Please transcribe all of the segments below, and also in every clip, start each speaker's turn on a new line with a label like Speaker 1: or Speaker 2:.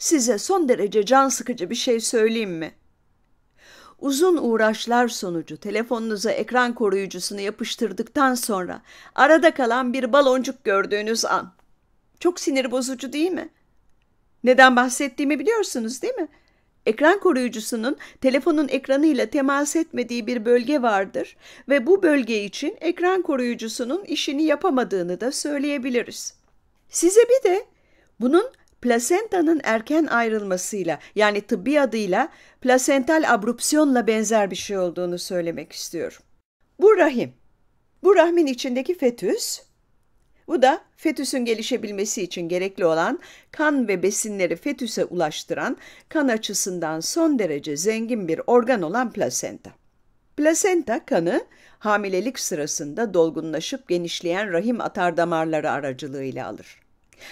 Speaker 1: Size son derece can sıkıcı bir şey söyleyeyim mi? Uzun uğraşlar sonucu telefonunuza ekran koruyucusunu yapıştırdıktan sonra arada kalan bir baloncuk gördüğünüz an. Çok sinir bozucu değil mi? Neden bahsettiğimi biliyorsunuz değil mi? Ekran koruyucusunun telefonun ekranıyla temas etmediği bir bölge vardır ve bu bölge için ekran koruyucusunun işini yapamadığını da söyleyebiliriz. Size bir de bunun plasentanın erken ayrılmasıyla yani tıbbi adıyla plasental abrupsiyonla benzer bir şey olduğunu söylemek istiyorum. Bu rahim. Bu rahmin içindeki fetüs, bu da fetüsün gelişebilmesi için gerekli olan kan ve besinleri fetüse ulaştıran kan açısından son derece zengin bir organ olan plasenta. Plasenta kanı hamilelik sırasında dolgunlaşıp genişleyen rahim atar damarları aracılığıyla alır.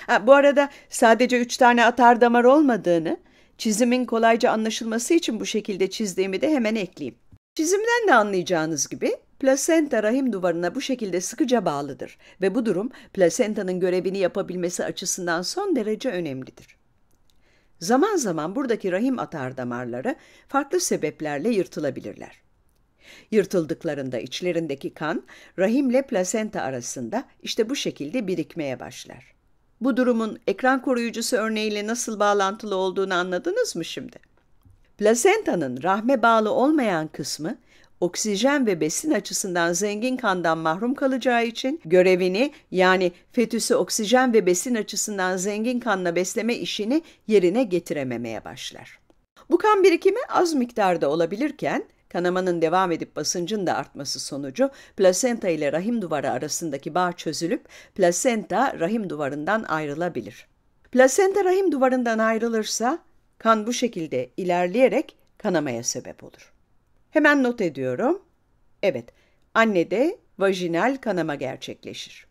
Speaker 1: Ha, bu arada sadece üç tane atar damar olmadığını, çizimin kolayca anlaşılması için bu şekilde çizdiğimi de hemen ekleyeyim. Çizimden de anlayacağınız gibi Plasenta rahim duvarına bu şekilde sıkıca bağlıdır ve bu durum plasentanın görevini yapabilmesi açısından son derece önemlidir. Zaman zaman buradaki rahim atar damarları farklı sebeplerle yırtılabilirler. Yırtıldıklarında içlerindeki kan rahimle plasenta arasında işte bu şekilde birikmeye başlar. Bu durumun ekran koruyucusu örneğiyle nasıl bağlantılı olduğunu anladınız mı şimdi? Plasentanın rahme bağlı olmayan kısmı oksijen ve besin açısından zengin kandan mahrum kalacağı için görevini yani fetüsü oksijen ve besin açısından zengin kanla besleme işini yerine getirememeye başlar. Bu kan birikimi az miktarda olabilirken Kanamanın devam edip basıncın da artması sonucu plasenta ile rahim duvarı arasındaki bağ çözülüp plasenta rahim duvarından ayrılabilir. Plasenta rahim duvarından ayrılırsa kan bu şekilde ilerleyerek kanamaya sebep olur. Hemen not ediyorum. Evet, annede vajinal kanama gerçekleşir.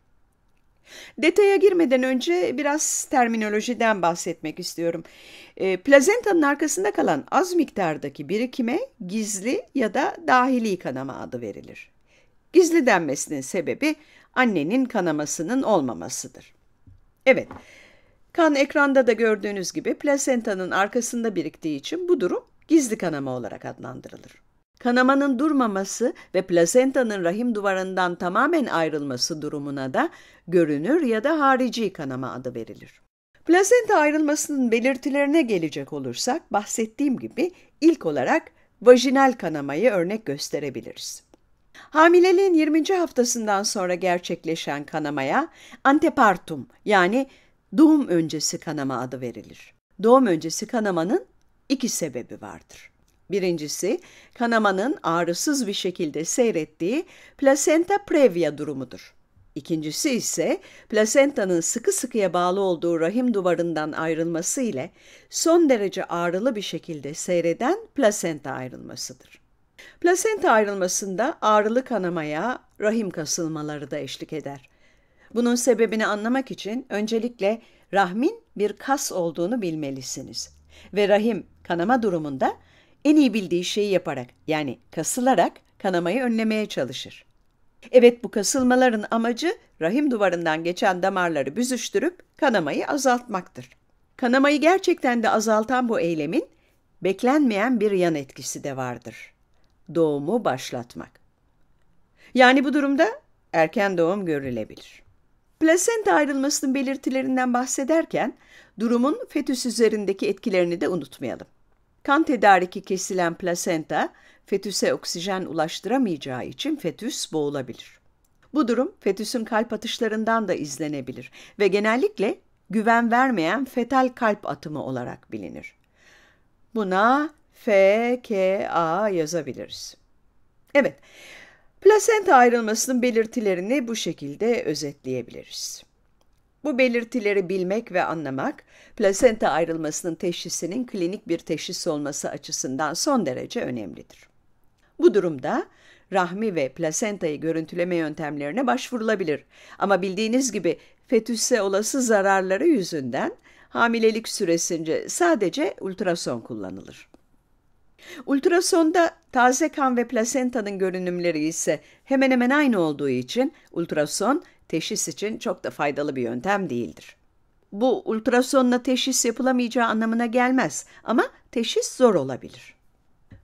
Speaker 1: Detaya girmeden önce biraz terminolojiden bahsetmek istiyorum. E, plazentanın arkasında kalan az miktardaki birikime gizli ya da dahili kanama adı verilir. Gizli denmesinin sebebi annenin kanamasının olmamasıdır. Evet, kan ekranda da gördüğünüz gibi plasentanın arkasında biriktiği için bu durum gizli kanama olarak adlandırılır. Kanamanın durmaması ve plasentanın rahim duvarından tamamen ayrılması durumuna da görünür ya da harici kanama adı verilir. Plasenta ayrılmasının belirtilerine gelecek olursak bahsettiğim gibi ilk olarak vajinal kanamayı örnek gösterebiliriz. Hamileliğin 20. haftasından sonra gerçekleşen kanamaya antepartum yani doğum öncesi kanama adı verilir. Doğum öncesi kanamanın iki sebebi vardır. Birincisi, kanamanın ağrısız bir şekilde seyrettiği plasenta previa durumudur. İkincisi ise plasentanın sıkı sıkıya bağlı olduğu rahim duvarından ayrılması ile son derece ağrılı bir şekilde seyreden plasenta ayrılmasıdır. Plasenta ayrılmasında ağrılı kanamaya rahim kasılmaları da eşlik eder. Bunun sebebini anlamak için öncelikle rahmin bir kas olduğunu bilmelisiniz ve rahim kanama durumunda en iyi bildiği şeyi yaparak yani kasılarak kanamayı önlemeye çalışır. Evet bu kasılmaların amacı rahim duvarından geçen damarları büzüştürüp kanamayı azaltmaktır. Kanamayı gerçekten de azaltan bu eylemin beklenmeyen bir yan etkisi de vardır. Doğumu başlatmak. Yani bu durumda erken doğum görülebilir. Plasenta ayrılmasının belirtilerinden bahsederken durumun fetüs üzerindeki etkilerini de unutmayalım. Kan tedariki kesilen plasenta fetüse oksijen ulaştıramayacağı için fetüs boğulabilir. Bu durum fetüsün kalp atışlarından da izlenebilir ve genellikle güven vermeyen fetal kalp atımı olarak bilinir. Buna FKA yazabiliriz. Evet, plasenta ayrılmasının belirtilerini bu şekilde özetleyebiliriz. Bu belirtileri bilmek ve anlamak, plasenta ayrılmasının teşhisinin klinik bir teşhis olması açısından son derece önemlidir. Bu durumda rahmi ve plasentayı görüntüleme yöntemlerine başvurulabilir. Ama bildiğiniz gibi fetüse olası zararları yüzünden hamilelik süresince sadece ultrason kullanılır. Ultrasonda taze kan ve plasentanın görünümleri ise hemen hemen aynı olduğu için ultrason teşhis için çok da faydalı bir yöntem değildir. Bu ultrasonla teşhis yapılamayacağı anlamına gelmez ama teşhis zor olabilir.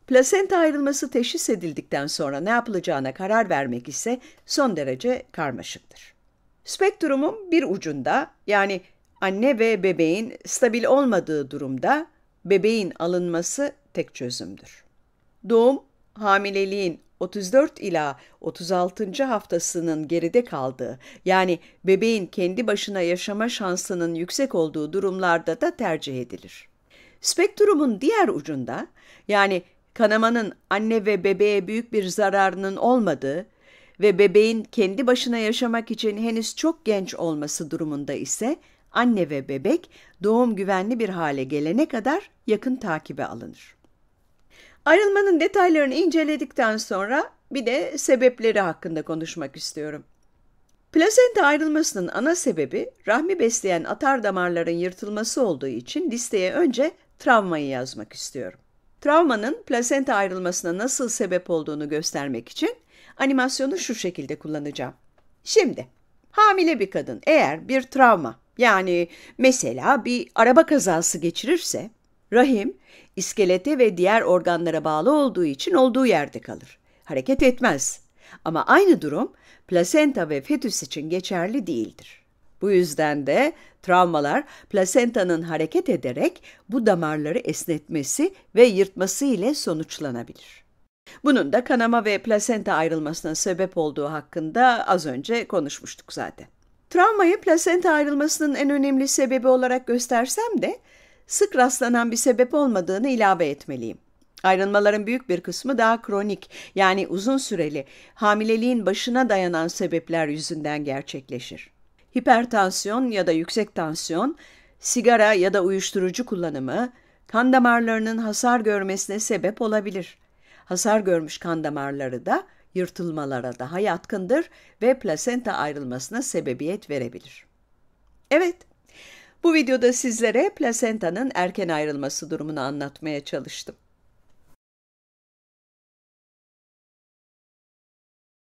Speaker 1: Plasenta ayrılması teşhis edildikten sonra ne yapılacağına karar vermek ise son derece karmaşıktır. Spektrumun bir ucunda yani anne ve bebeğin stabil olmadığı durumda bebeğin alınması tek çözümdür. Doğum, hamileliğin 34 ila 36. haftasının geride kaldığı yani bebeğin kendi başına yaşama şansının yüksek olduğu durumlarda da tercih edilir. Spektrumun diğer ucunda yani kanamanın anne ve bebeğe büyük bir zararının olmadığı ve bebeğin kendi başına yaşamak için henüz çok genç olması durumunda ise anne ve bebek doğum güvenli bir hale gelene kadar yakın takibe alınır. Ayrılmanın detaylarını inceledikten sonra bir de sebepleri hakkında konuşmak istiyorum. Plasenta ayrılmasının ana sebebi rahmi besleyen atar damarların yırtılması olduğu için listeye önce travmayı yazmak istiyorum. Travmanın plasenta ayrılmasına nasıl sebep olduğunu göstermek için animasyonu şu şekilde kullanacağım. Şimdi hamile bir kadın eğer bir travma yani mesela bir araba kazası geçirirse Rahim, iskelete ve diğer organlara bağlı olduğu için olduğu yerde kalır. Hareket etmez. Ama aynı durum plasenta ve fetüs için geçerli değildir. Bu yüzden de travmalar plasentanın hareket ederek bu damarları esnetmesi ve yırtması ile sonuçlanabilir. Bunun da kanama ve plasenta ayrılmasına sebep olduğu hakkında az önce konuşmuştuk zaten. Travmayı plasenta ayrılmasının en önemli sebebi olarak göstersem de sık rastlanan bir sebep olmadığını ilave etmeliyim. Ayrılmaların büyük bir kısmı daha kronik yani uzun süreli hamileliğin başına dayanan sebepler yüzünden gerçekleşir. Hipertansiyon ya da yüksek tansiyon, sigara ya da uyuşturucu kullanımı kan damarlarının hasar görmesine sebep olabilir. Hasar görmüş kan damarları da yırtılmalara daha yatkındır ve plasenta ayrılmasına sebebiyet verebilir. Evet, bu videoda sizlere plasentanın erken ayrılması durumunu anlatmaya çalıştım.